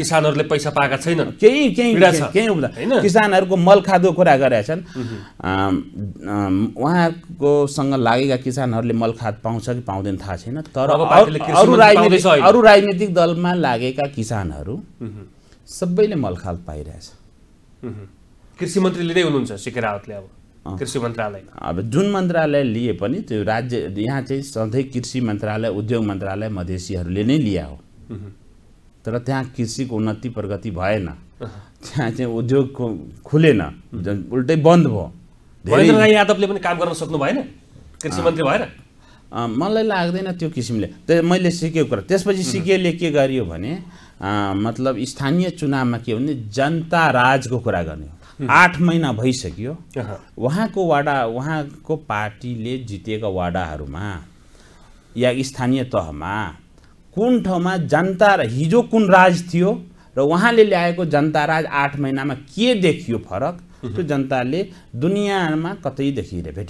[SPEAKER 1] किसानहरूले पैसा पाएका छैनन् केही केही केही हुँदा
[SPEAKER 2] किसानहरूको मल खादो कुरा गरेका छन् उहाँकोसँग लागेका किसानहरूले मल खाद पाउँछ कि पाउँदैन थाहा छैन तर अरू राजनीतिक अरू राजनीतिक दलमा लागेका किसानहरू सबैले मल खाद पाइरहेछ कृषि मन्त्रीले नै हुनुहुन्छ रावतले अब कृषि मन्त्रालय अब जुन मन्त्रालय लिए पनि त्यो राज्य यहाँ चाहिँ सधैँ कृषि मन्त्रालय उद्योग मन्त्रालय मधेसीहरूले नै लिए हो तर त्यहाँ कृषिको उन्नति प्रगति भएन त्यहाँ चाहिँ उद्योग खुलेन उल्टै बन्द भयो
[SPEAKER 1] यादवले पनि काम गर्न सक्नु भएन कृषि मन्त्री भएर
[SPEAKER 2] मलाई लाग्दैन त्यो किसिमले त्यो मैले सिकेको कुरा त्यसपछि सिकेले के गरियो भने मतलब स्थानीय चुनावमा के भने जनता राजको कुरा गर्ने हो आठ महिना भइसक्यो उहाँको वाडा उहाँको पार्टीले जितेका वाडाहरूमा या स्थानीय तहमा कुन ठाउँमा जनता र हिजो कुन राज थियो र उहाँले ल्याएको जनता राज आठ महिनामा के देखियो फरक त्यो जनताले दुनियाँमा कतै देखिरहे भेटिरहेको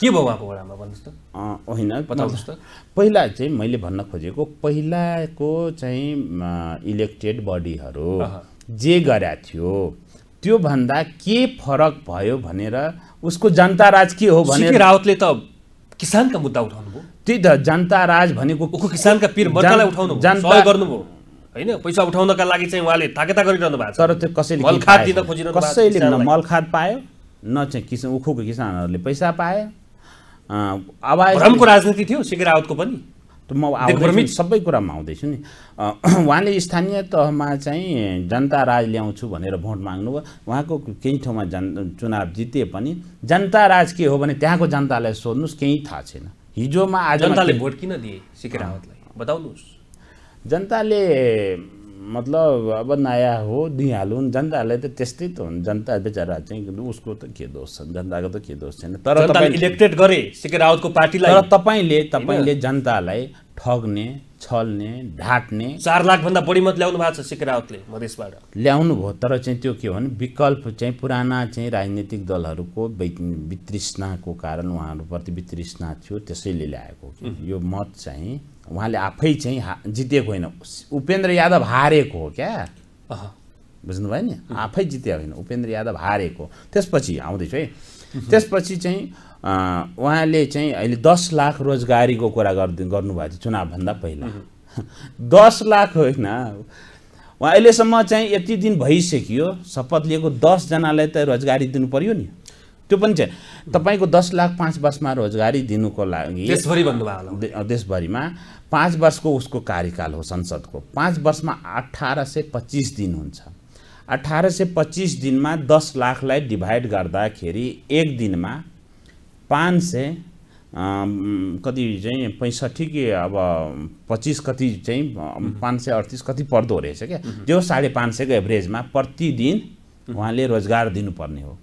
[SPEAKER 2] छैन के भयो उहाँको बेलामा भन्नुहोस् त होइन बताउनुहोस् त पहिला चाहिँ मैले भन्न खोजेको पहिलाको चाहिँ इलेक्टेड बडीहरू जे गरेका थियो त्योभन्दा के फरक भयो भनेर उसको जनता राज के हो भने रावतले त किसानका मुद्दा भयो त्यही त जनता राज भनेको किसानका पिर उठाउनु जनता गर्नुभयो
[SPEAKER 1] होइन पैसा उठाउनका लागि चाहिँ उहाँले थाकेता गरिरहनु भएको छ तर त्यो कसैले मलखाद दिन खोजिरहनु कसैले न
[SPEAKER 2] मलखाद पायो न चाहिँ किसान उखुको किसानहरूले पैसा पाए अब भ्रमको
[SPEAKER 1] राजनीति थियो शेखर रावतको पनि
[SPEAKER 2] म आउँदै सबै कुरामा आउँदैछु नि उहाँले स्थानीय तहमा चाहिँ जनता राज ल्याउँछु भनेर भोट माग्नुभयो उहाँको केही ठाउँमा जन चुनाव जिते पनि जनता राज के हो भने त्यहाँको जनतालाई सोध्नुहोस् केही थाहा छैन हिजोमा आज जनताले भोट
[SPEAKER 1] किन दिए सिके रावतलाई बताउनुहोस्
[SPEAKER 2] जनताले मतलब अब नयाँ हो दिइहालौँ जनताहरूलाई त त्यस्तै त हुन् जनता बेचारा चाहिँ उसको त के दोष छ जनताको त के दोष छैन तर इलेक्टेड गरे रावतको पार्टीलाई तर तपाईँले तपाईँले जनतालाई ठग्ने छल्ने ढाट्ने
[SPEAKER 1] चार लाखभन्दा बढी मत ल्याउनु भएको छ रावतले मधेसबाट
[SPEAKER 2] ल्याउनु भयो तर चाहिँ त्यो के हो भने विकल्प चाहिँ पुराना चाहिँ राजनीतिक दलहरूको वितृष्णाको कारण उहाँहरूप्रति वितृष्णा थियो त्यसैले ल्याएको यो मत चाहिँ उहाँले आफै चाहिँ जितेको होइन उपेन्द्र यादव हारेको हो क्या बुझ्नुभयो नि आफै जिते होइन उपेन्द्र यादव हारेको त्यसपछि आउँदैछु है त्यसपछि चाहिँ उहाँले चाहिँ अहिले दस लाख रोजगारीको कुरा गरिदि गर्नुभएको थियो चुनावभन्दा पहिला दस लाख होइन उहाँ अहिलेसम्म चाहिँ यति दिन भइसक्यो शपथ लिएको दसजनालाई त रोजगारी दिनु पऱ्यो नि त्यो पनि चाहिँ तपाईँको दस लाख पाँच वर्षमा रोजगारी दिनुको लागि देशभरि भन्नुभयो होला देशभरिमा पाँच वर्षको उसको कार्यकाल हो संसदको पाँच वर्षमा अठार सय पच्चिस दिन हुन्छ अठार सय पच्चिस दिनमा दस लाखलाई डिभाइड गर्दाखेरि एक दिनमा पाँच सय कति चाहिँ पैँसठी कि अब पच्चिस कति चाहिँ पाँच सय अडतिस कति पर्दो रहेछ क्या त्यो साढे पाँच सयको एभरेजमा प्रतिदिन उहाँले रोजगार दिनुपर्ने हो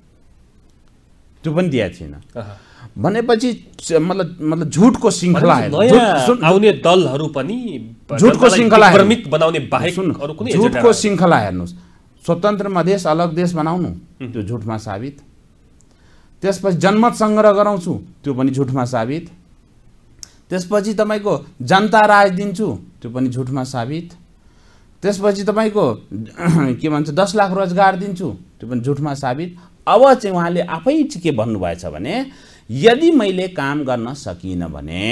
[SPEAKER 2] त्यो पनि दिएको थिएन भनेपछि मतलब मतलब झुटको श्रृङ्खला आउने दलहरू पनि झुटको श्रृङ्खला
[SPEAKER 1] बनाउने झुटको
[SPEAKER 2] श्रृङ्खला हेर्नुहोस् स्वतन्त्र मधेस अलग देश बनाउनु त्यो झुटमा साबित त्यसपछि जनमत सङ्ग्रह गराउँछु त्यो पनि झुटमा साबित त्यसपछि तपाईँको जनता राज दिन्छु त्यो पनि झुटमा साबित त्यसपछि तपाईँको के भन्छ दस लाख रोजगार दिन्छु त्यो पनि झुटमा साबित अब चाहिँ उहाँले आफै चाहिँ के भन्नुभएछ भने यदि मैले काम गर्न सकिनँ भने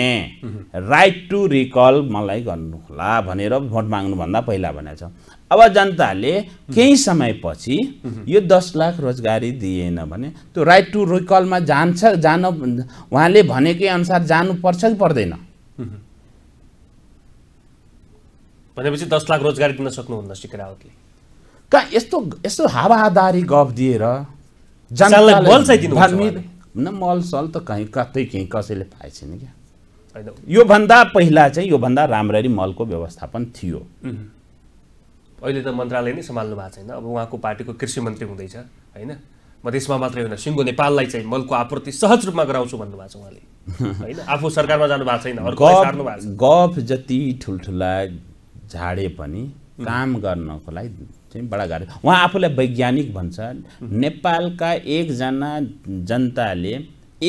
[SPEAKER 2] राइट टु रिकल मलाई गर्नुहोला भनेर भोट माग्नुभन्दा पहिला भनेछ अब जनताले केही समयपछि यो दस लाख रोजगारी दिएन भने त्यो राइट टु रिकलमा जान्छ जान उहाँले भनेकै अनुसार जानुपर्छ कि पर्दैन
[SPEAKER 1] भनेपछि दस लाख रोजगारी दिन सक्नुहुन्न सिक्रावतले
[SPEAKER 2] कहाँ यस्तो यस्तो हावादारी गफ दिएर मल सल त कहीँ कतै केही कसैले पाए छैन क्या योभन्दा पहिला चाहिँ योभन्दा राम्ररी मलको व्यवस्थापन थियो
[SPEAKER 1] अहिले त मन्त्रालय नै सम्हाल्नु भएको छैन अब उहाँको पार्टीको कृषि मन्त्री हुँदैछ होइन मधेसमा मात्रै होइन सिङ्गो नेपाललाई चाहिँ मलको आपूर्ति सहज रूपमा गराउँछु भन्नुभएको छ उहाँले होइन आफू सरकारमा जानु भएको छैन
[SPEAKER 2] गफ जति ठुल्ठुला झाडे पनि काम गर्नको लागि चाहिँ बडा गाह्रो उहाँ आफूलाई वैज्ञानिक भन्छ नेपालका एकजना जनताले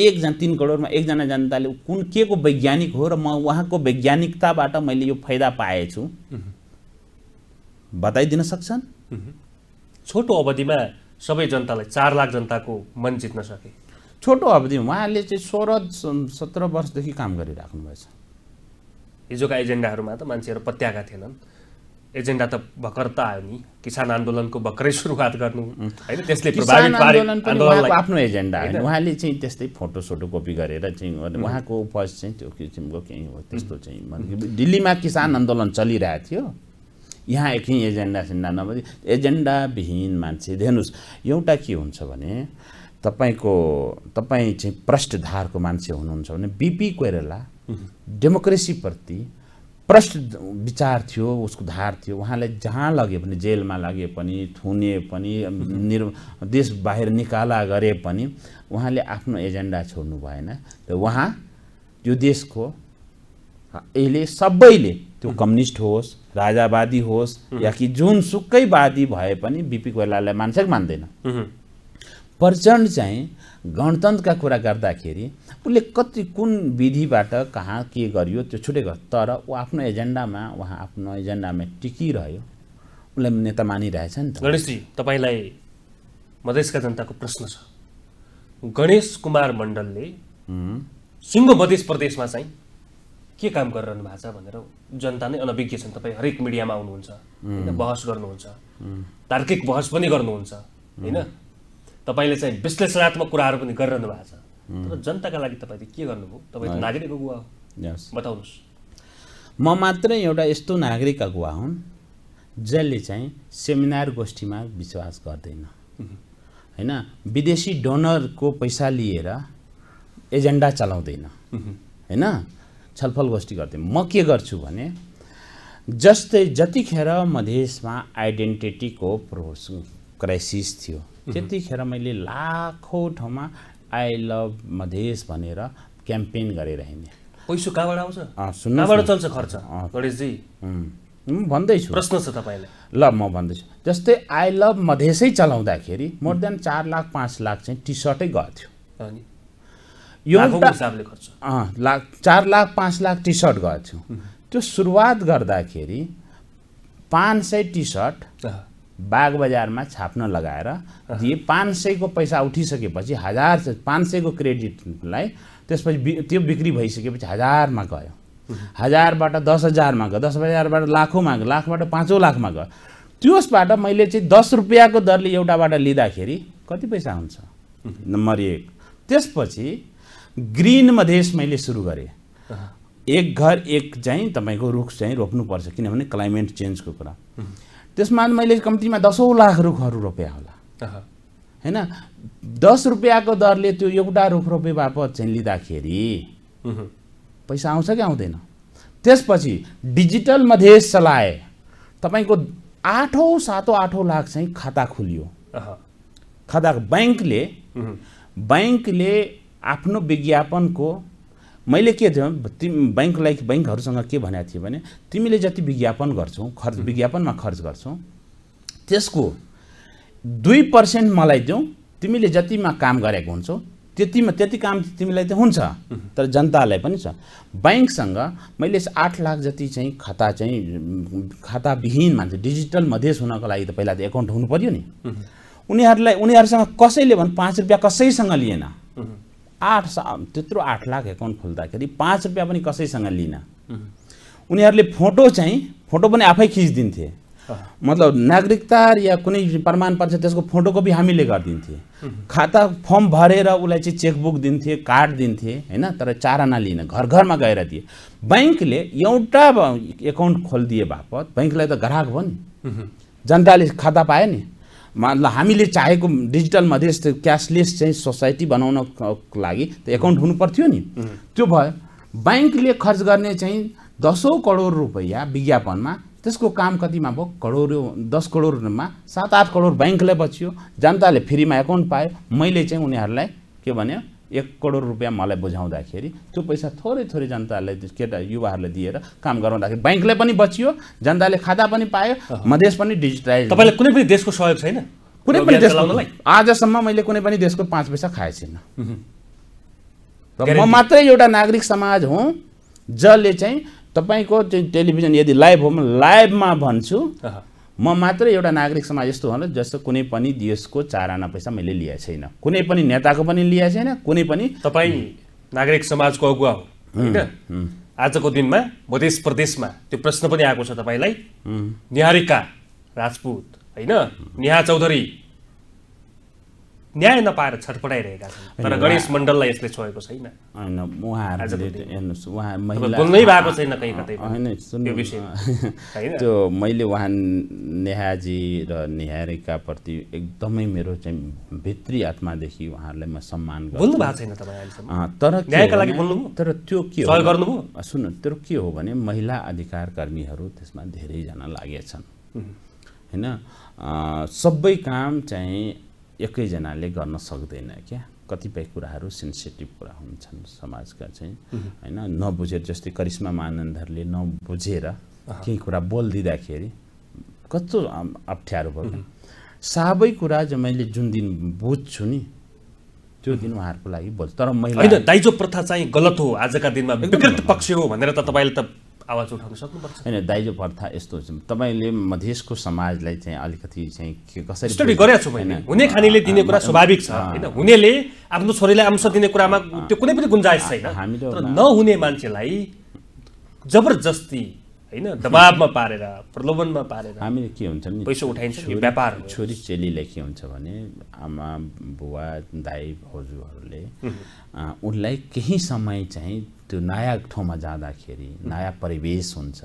[SPEAKER 2] एकजना तिन करोडमा एकजना जनताले कुन के को वैज्ञानिक हो र म उहाँको वैज्ञानिकताबाट मैले यो फाइदा पाएछु बताइदिन सक्छन् छोटो अवधिमा
[SPEAKER 1] सबै जनतालाई चार लाख जनताको मन जित्न सके
[SPEAKER 2] छोटो अवधिमा उहाँले चाहिँ सोह्र सत्र वर्षदेखि काम गरिराख्नु भएछ
[SPEAKER 1] हिजोका एजेन्डाहरूमा त मान्छेहरू पत्याएका थिएनन् एजेन्डा त भर्खर त आयो नि किसान आन्दोलनको भर्खरै सुरुवात गर्नु होइन त्यसले प्रभावित पारे आफ्नो एजेन्डा होइन
[SPEAKER 2] उहाँले चाहिँ त्यस्तै फोटो सोटो कपी गरेर चाहिँ उहाँको फर्स्ट चाहिँ त्यो किसिमको केही हो त्यस्तो चाहिँ दिल्लीमा किसान आन्दोलन चलिरहेको थियो यहाँ एकै एजेन्डा सेन्डा नभए एजेन्डाविहीन मान्छे हेर्नुहोस् एउटा के हुन्छ भने तपाईँको तपाईँ चाहिँ प्रष्टधारको मान्छे हुनुहुन्छ भने बिपी कोइराला डेमोक्रेसीप्रति प्रष्ट विचार थियो उसको धार थियो उहाँलाई जहाँ लगे पनि जेलमा लगे पनि थुने पनि निर् देश बाहिर निकाला गरे पनि उहाँले आफ्नो एजेन्डा छोड्नु भएन र उहाँ यो देशको यसले सबैले त्यो कम्युनिस्ट होस् राजावादी होस् या कि जुनसुकैवादी भए पनि बिपी कोइरालालाई मान्छे मान्दैन प्रचण्ड चाहिँ गणतन्त्रका कुरा गर्दाखेरि उसले कति कुन विधिबाट कहाँ के गरियो त्यो छुटेको तर ऊ आफ्नो एजेन्डामा उहाँ आफ्नो एजेन्डामा टिकिरह्यो उसलाई नेता मानिरहेछ नि त गणेशजी
[SPEAKER 1] तपाईँलाई मधेसका जनताको प्रश्न छ गणेश कुमार मण्डलले सिङ्गो मधेस प्रदेशमा चाहिँ के काम गरिरहनु भएको छ भनेर जनता नै अनभिज्ञ छन् तपाईँ हरेक मिडियामा आउनुहुन्छ होइन बहस गर्नुहुन्छ तार्किक बहस पनि गर्नुहुन्छ होइन तपाईँले चाहिँ विश्लेषणात्मक कुराहरू पनि गरिरहनु भएको छ तर जनताका लागि तपाईँले के गर्नुभयो तपाईँ नागरिक अगुवा
[SPEAKER 2] हो बताउनुहोस् म मात्रै एउटा यस्तो नागरिक अगुवा हुन् जसले चाहिँ सेमिनार गोष्ठीमा विश्वास गर्दैन होइन विदेशी डोनरको पैसा लिएर एजेन्डा चलाउँदैन होइन छलफल गोष्ठी गर्दैन म के गर्छु भने जस्तै जतिखेर मधेसमा आइडेन्टिटीको क्राइसिस थियो त्यतिखेर मैले लाखौँ ठाउँमा आई लभ मधेस भनेर क्याम्पेन गरेर हिँडेँ
[SPEAKER 1] पैसो कहाँबाट आउँछ कहाँबाट चल्छ खर्च गणेशजी
[SPEAKER 2] भन्दैछु प्रश्न छ तपाईँलाई ल म भन्दैछु जस्तै आई लभ मधेसै चलाउँदाखेरि मोर देन चार लाख पाँच लाख चाहिँ टी सर्टै गएको थियो खर्च लाख चार लाख पाँच लाख टी सर्ट गएको थियो त्यो सुरुवात गर्दाखेरि पाँच सय टी सर्ट बाग बजारमा छाप्न लगाएर दिए पाँच सयको पैसा उठिसकेपछि हजार पाँच सयको क्रेडिटलाई त्यसपछि त्यो बिक्री भइसकेपछि हजारमा गयो हजारबाट दस हजारमा गयो दस हजारबाट लाखौँमा गयो लाखबाट पाँचौँ लाखमा गयो त्यसबाट मैले चाहिँ दस रुपियाँको दरले एउटाबाट लिँदाखेरि कति पैसा हुन्छ नम्बर एक त्यसपछि ग्रिन मधेस मैले सुरु गरेँ एक घर एक चाहिँ तपाईँको रुख चाहिँ रोप्नुपर्छ किनभने क्लाइमेट चेन्जको कुरा त्यसमा मैले कम्तीमा दसौँ लाख रुखहरू रोपेँ होला होइन दस रुपियाँको दरले त्यो एउटा रुख रोपे बापत चाहिँ लिँदाखेरि पैसा आउँछ कि आउँदैन त्यसपछि डिजिटल मधेस चलाए तपाईँको आठौँ सातौँ आठौँ लाख चाहिँ खाता खुलियो खाता ब्याङ्कले ब्याङ्कले आफ्नो विज्ञापनको मैले के थियो तिमी ब्याङ्कलाई ब्याङ्कहरूसँग के भनेको थिएँ भने तिमीले जति विज्ञापन गर्छौ खर्च विज्ञापनमा खर्च गर्छौ त्यसको दुई पर्सेन्ट मलाई देऊ तिमीले जतिमा काम गरेको हुन्छौ त्यतिमा त्यति काम तिमीलाई त हुन्छ तर जनतालाई पनि छ ब्याङ्कसँग मैले आठ लाख जति चाहिँ खाता चाहिँ खाताविहीन मान्छे डिजिटल मधेस हुनको लागि त पहिला त एकाउन्ट हुनु पऱ्यो नि उनीहरूलाई उनीहरूसँग कसैले भन् पाँच रुपियाँ कसैसँग लिएन आठ सा त्यत्रो आठ लाख एकाउन्ट खोल्दाखेरि पाँच रुपियाँ पनि कसैसँग लिन उनीहरूले फोटो चाहिँ फोटो पनि आफै खिचिदिन्थे मतलब नागरिकता या कुनै प्रमाणपत्र त्यसको फोटोकपी हामीले गरिदिन्थे खाता फर्म भरेर उसलाई चाहिँ चेकबुक दिन्थे कार्ड दिन्थे होइन तर चाराना लिन घर घरमा गएर दिए ब्याङ्कले एउटा एकाउन्ट खोलिदिए बापत ब्याङ्कलाई त ग्राहक भयो नि जनताले खाता पायो नि मतलब हामीले चाहेको डिजिटल मधेस क्यासलेस चाहिँ सोसाइटी बनाउनको लागि त एकाउन्ट हुनु पर्थ्यो नि त्यो भयो ब्याङ्कले खर्च गर्ने चाहिँ दसौँ करोड रुपैयाँ विज्ञापनमा त्यसको काम कतिमा भयो करोड दस करोडमा सात आठ करोड ब्याङ्कलाई बच्यो जनताले फ्रीमा एकाउन्ट पायो मैले चाहिँ उनीहरूलाई के भन्यो एक करोड रुपियाँ मलाई बुझाउँदाखेरि त्यो पैसा थोरै थोरै जनतालाई केटा युवाहरूलाई दिएर काम गराउँदाखेरि ब्याङ्कले पनि बचियो जनताले खाता पनि पायो मधेस पनि डिजिटलाइज तपाईँलाई कुनै पनि देशको सहयोग छैन कुनै पनि देश आजसम्म मैले कुनै पनि देशको पाँच पैसा खाएको छैन म मात्रै एउटा नागरिक समाज हुँ जसले चाहिँ तपाईँको टेलिभिजन यदि लाइभ हो म लाइभमा भन्छु म मात्रै एउटा नागरिक समाज यस्तो होला जस्तो कुनै पनि देशको चार आना पैसा मैले लिएको छैन कुनै पनि नेताको पनि लिएको छैन कुनै पनि तपाईँ नागरिक समाजको अगुवा हो
[SPEAKER 1] होइन
[SPEAKER 2] आजको दिनमा मधेस प्रदेशमा त्यो प्रश्न पनि आएको छ
[SPEAKER 1] तपाईँलाई निहारिका राजपूत होइन नेहा चौधरी न्याय नपाएर छटपटाइरहेका छन् तर गणेश मण्डललाई यसले छोएको छैन
[SPEAKER 2] होइन भएको छैन कतै सुन्नु त्यो मैले उहाँ नेहाजी र प्रति एकदमै मेरो चाहिँ भित्री आत्मादेखि उहाँहरूलाई म सम्मान बोल्नु भएको छैन तर लागि तर त्यो के हो गर्नुभयो सुन तर के हो भने महिला अधिकार कर्मीहरू त्यसमा धेरैजना लागेछन् होइन सबै काम चाहिँ एकैजनाले गर्न सक्दैन क्या कतिपय कुराहरू सेन्सिटिभ कुरा हुन्छन् समाजका चाहिँ होइन नबुझेर जस्तै करिश्मा महानन्दहरूले नबुझेर केही कुरा बोलिदिँदाखेरि कस्तो अप्ठ्यारो भयो सबै कुरा जो मैले जुन दिन बुझ्छु नि त्यो दिन उहाँहरूको लागि बोल्छु तर मैले होइन दाइजो प्रथा
[SPEAKER 1] चाहिँ गलत हो आजका दिनमा विकृत पक्ष हो भनेर त तपाईँले त आवाज उठाउन सक्नुपर्छ
[SPEAKER 2] होइन दाइजो प्रथा यस्तो तपाईँले मधेसको समाजलाई चाहिँ अलिकति चाहिँ कसरी स्टडी गरेको छु होइन हुने खानेले दिने कुरा स्वाभाविक छ होइन हुनेले आफ्नो छोरीलाई अंश दिने कुरामा त्यो कुनै पनि गुन्जाइस
[SPEAKER 1] छैन हामीले नहुने मान्छेलाई जबरजस्ती होइन दबाबमा पारेर
[SPEAKER 2] प्रलोभनमा पारेर हामीले के हुन्छ नि पैसा उठाइन्छ व्यापार छोरी चेलीलाई के हुन्छ भने आमा बुवा दाई भाउजूहरूले उनलाई केही समय चाहिँ त्यो नयाँ ठाउँमा जाँदाखेरि नयाँ परिवेश हुन्छ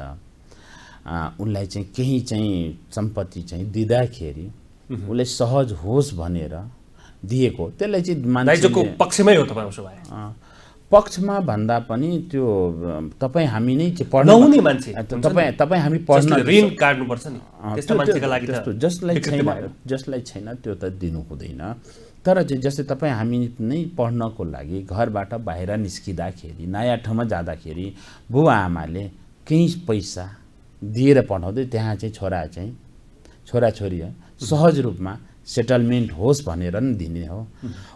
[SPEAKER 2] उनलाई चाहिँ केही चाहिँ सम्पत्ति चाहिँ दिँदाखेरि उसले सहज होस् भनेर दिएको त्यसलाई चाहिँ पक्षमै हो तपाईँ उसो भए पक्षमा भन्दा पनि त्यो तपाईँ हामी नै पढ्नु मान्छे तपाईँ तपाईँ हामी पढ्न ऋण काट्नुपर्छ नि त्यस्तो मान्छेको लागि जसलाई छैन जसलाई छैन त्यो त दिनु हुँदैन तर चाहिँ जस्तै तपाईँ हामी नै पढ्नको लागि घरबाट बाहिर निस्किँदाखेरि नयाँ ठाउँमा जाँदाखेरि बुवा आमाले केही पैसा दिएर पठाउँदै त्यहाँ चाहिँ छोरा चाहिँ छोराछोरी सहज रूपमा सेटलमेन्ट होस् भनेर नि दिने हो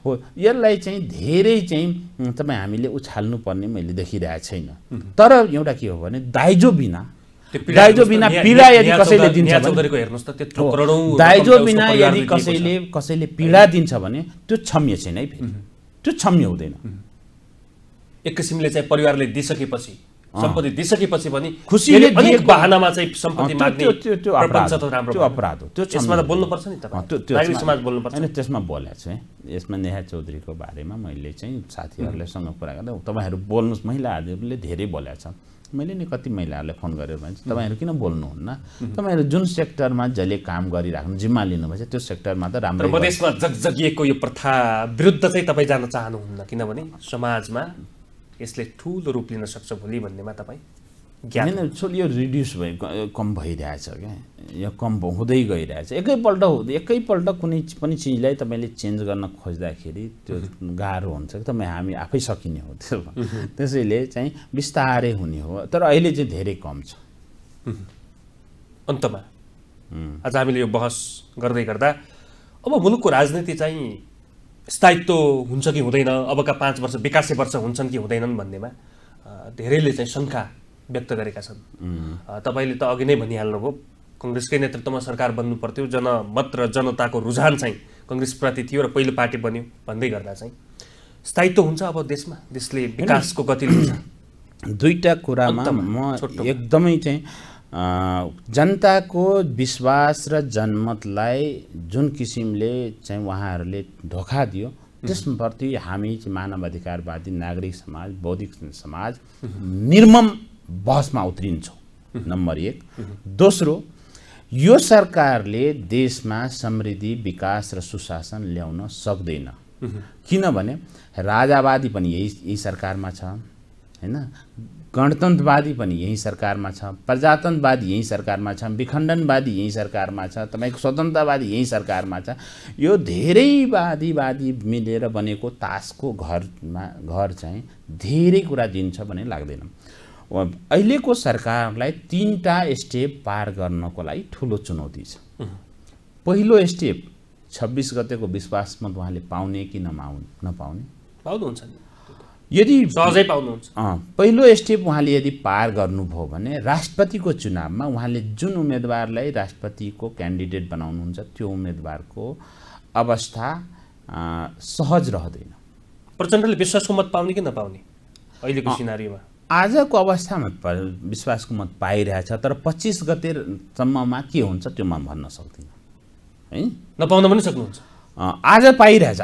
[SPEAKER 2] हो यसलाई चाहिँ धेरै चाहिँ तपाईँ हामीले उछाल्नुपर्ने मैले देखिरहेको छैन तर एउटा के हो भने दाइजो बिना दाइजो बिना पीडा यदि कसैले दिन्छ दाइजो बिना यदि कसैले कसैले पीडा दिन्छ भने त्यो क्षम्य छैन है त्यो क्षम्य हुँदैन
[SPEAKER 1] एक किसिमले चाहिँ परिवारले दिइसकेपछि सम्पत्ति दिइसकेपछि पनि खुसीले बहानामा चाहिँ सम्पत्ति माग्ने त्यो त्यो अपराध त्यो अपराध हो त्यो त्यसमा त बोल्नुपर्छ नि नागरिक समाज
[SPEAKER 2] बोल्नुपर्छ होइन त्यसमा बोलेको छु है यसमा नेहा चौधरीको बारेमा मैले चाहिँ साथीहरूलेसँग कुरा गर्दा तपाईँहरू बोल्नुहोस् महिलाहरूले धेरै बोल्या छन् मैले नि कति महिलाहरूलाई फोन गरेर भने तपाईँहरू किन बोल्नुहुन्न तपाईँहरू जुन सेक्टरमा जहिले काम गरिराख्नु जिम्मा लिनुभएछ त्यो सेक्टरमा त राम्रो प्रदेशमा
[SPEAKER 1] जगजगिएको यो प्रथा विरुद्ध चाहिँ तपाईँ जान चाहनुहुन्न किनभने समाजमा यसले ठुलो रूप लिन सक्छ भोलि भन्नेमा तपाईँ
[SPEAKER 2] होइन एक्चुअली यो रिड्युस भयो कम भइरहेछ क्या यो कम हुँदै गइरहेछ एकैपल्ट हुँदै एकैपल्ट कुनै पनि चिजलाई तपाईँले चेन्ज गर्न खोज्दाखेरि त्यो गाह्रो हुन्छ कि तपाईँ हामी आफै सकिने हो त्यो त्यसैले चाहिँ बिस्तारै हुने हो तर अहिले चाहिँ धेरै कम छ अन्तमा
[SPEAKER 1] आज हामीले यो बहस गर्दै गर्दा अब मुलुकको राजनीति चाहिँ स्थायित्व हुन्छ कि हुँदैन अबका पाँच वर्ष विकासे वर्ष हुन्छन् कि हुँदैनन् भन्नेमा धेरैले चाहिँ शङ्का व्यक्त गरेका छन् तपाईँले त अघि नै भनिहाल्नुभयो कङ्ग्रेसकै नेतृत्वमा सरकार बन्नु पर्थ्यो जनमत र जनताको रुझान चाहिँ कङ्ग्रेसप्रति थियो र पहिलो पार्टी बन्यो भन्दै गर्दा चाहिँ स्थायित्व हुन्छ अब देशमा देशले
[SPEAKER 2] विकासको गति लिन्छ दुईवटा कुरामा म एकदमै चाहिँ जनताको विश्वास र जनमतलाई जुन किसिमले चाहिँ उहाँहरूले धोका दियो त्यसप्रति हामी मानव अधिकारवादी नागरिक समाज बौद्धिक समाज निर्मम बहसमा उत्रिन्छौँ नम्बर एक दोस्रो यो सरकारले देशमा समृद्धि विकास र सुशासन ल्याउन सक्दैन किनभने राजावादी पनि यही यही सरकारमा छ होइन गणतन्त्रवादी पनि यही सरकारमा छ प्रजातन्त्रवादी यही सरकारमा छ विखण्डनवादी यही सरकारमा छ तपाईँको स्वतन्त्रवादी यही सरकारमा छ यो धेरैवादीवादी मिलेर बनेको तासको घरमा घर चाहिँ धेरै कुरा दिन्छ भन्ने लाग्दैन अहिलेको सरकारलाई तिनवटा स्टेप पार गर्नको लागि ठुलो चुनौती छ पहिलो स्टेप छब्बिस गतेको विश्वास मत उहाँले पाउने कि नमाउ नपाउने पाउनुहुन्छ यदि सहजै पाउनुहुन्छ पहिलो स्टेप उहाँले यदि पार गर्नुभयो भने राष्ट्रपतिको चुनावमा उहाँले जुन उम्मेदवारलाई राष्ट्रपतिको क्यान्डिडेट बनाउनुहुन्छ त्यो उम्मेदवारको अवस्था सहज रहँदैन प्रचण्डले विश्वासको मत पाउने कि नपाउने
[SPEAKER 1] अहिलेको सिनारीमा
[SPEAKER 2] आजको अवस्थामा विश्वासको मत पाइरहेछ तर पच्चिस गतेसम्ममा के हुन्छ त्यो म भन्न सक्दिनँ है नपाउन पनि सक्नुहुन्छ आज पाइरहेछ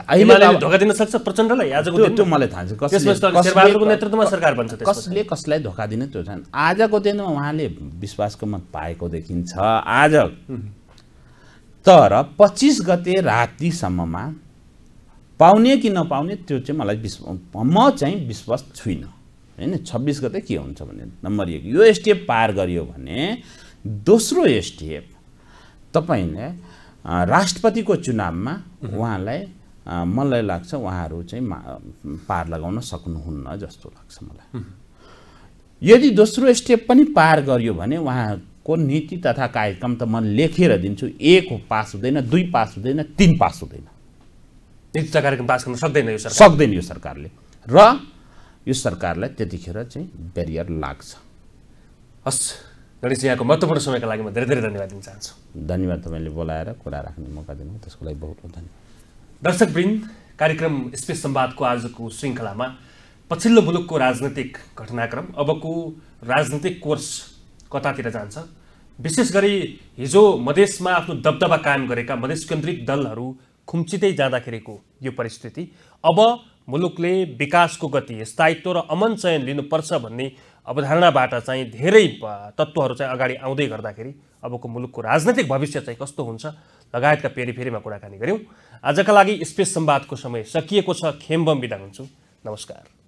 [SPEAKER 2] धोका दिन सक्छ प्रचण्डलाई आजको त्यो मलाई थाहा छ नेतृत्वमा सरकार बन्छ कसले कसलाई धोका दिने त्यो छैन आजको दिनमा उहाँले विश्वासको मत पाएको देखिन्छ आज तर पच्चिस गते रातिसम्ममा पाउने कि नपाउने त्यो चाहिँ मलाई विश्व म चाहिँ विश्वास छुइनँ होइन छब्बिस गते के हुन्छ भने नम्बर एक यो स्टेप पार गरियो भने दोस्रो स्टेप तपाईँले राष्ट्रपतिको चुनावमा उहाँलाई मलाई लाग्छ उहाँहरू चाहिँ पार लगाउन सक्नुहुन्न जस्तो लाग्छ मलाई यदि दोस्रो स्टेप पनि पार गरियो भने उहाँको नीति तथा कार्यक्रम त म लेखेर दिन्छु एक पास हुँदैन दुई पास हुँदैन तिन पास हुँदैन नीति कार्यक्रम पास गर्न सक्दैन यो सक्दैन यो सरकारले र यो सरकारलाई त्यतिखेर चाहिँ ब्यारियर लाग्छ हस् गणेश यहाँको महत्त्वपूर्ण समयको लागि म धेरै धेरै धन्यवाद दिन चाहन्छु धन्यवाद तपाईँले बोलाएर कुरा राख्ने मौका दिनु त्यसको लागि बहुत बहुत धन्यवाद
[SPEAKER 1] दर्शक दर्शकवृन्द कार्यक्रम स्पेस सम्वादको आजको श्रृङ्खलामा पछिल्लो मुलुकको राजनैतिक घटनाक्रम अबको राजनैतिक कोर्स कतातिर जान्छ विशेष गरी हिजो मधेसमा आफ्नो दबदबा कायम गरेका मधेस केन्द्रित दलहरू खुम्चिँदै जाँदाखेरिको यो परिस्थिति अब मुलुकले विकासको गति स्थायित्व र अमन चयन लिनुपर्छ भन्ने अवधारणाबाट चाहिँ धेरै तत्त्वहरू चाहिँ अगाडि आउँदै गर्दाखेरि अबको मुलुकको राजनैतिक भविष्य चाहिँ कस्तो हुन्छ लगायतका फेरिमा कुराकानी गऱ्यौँ आजका लागि स्पेस सम्वादको समय सकिएको छ खेमबम बिदा हुन्छु नमस्कार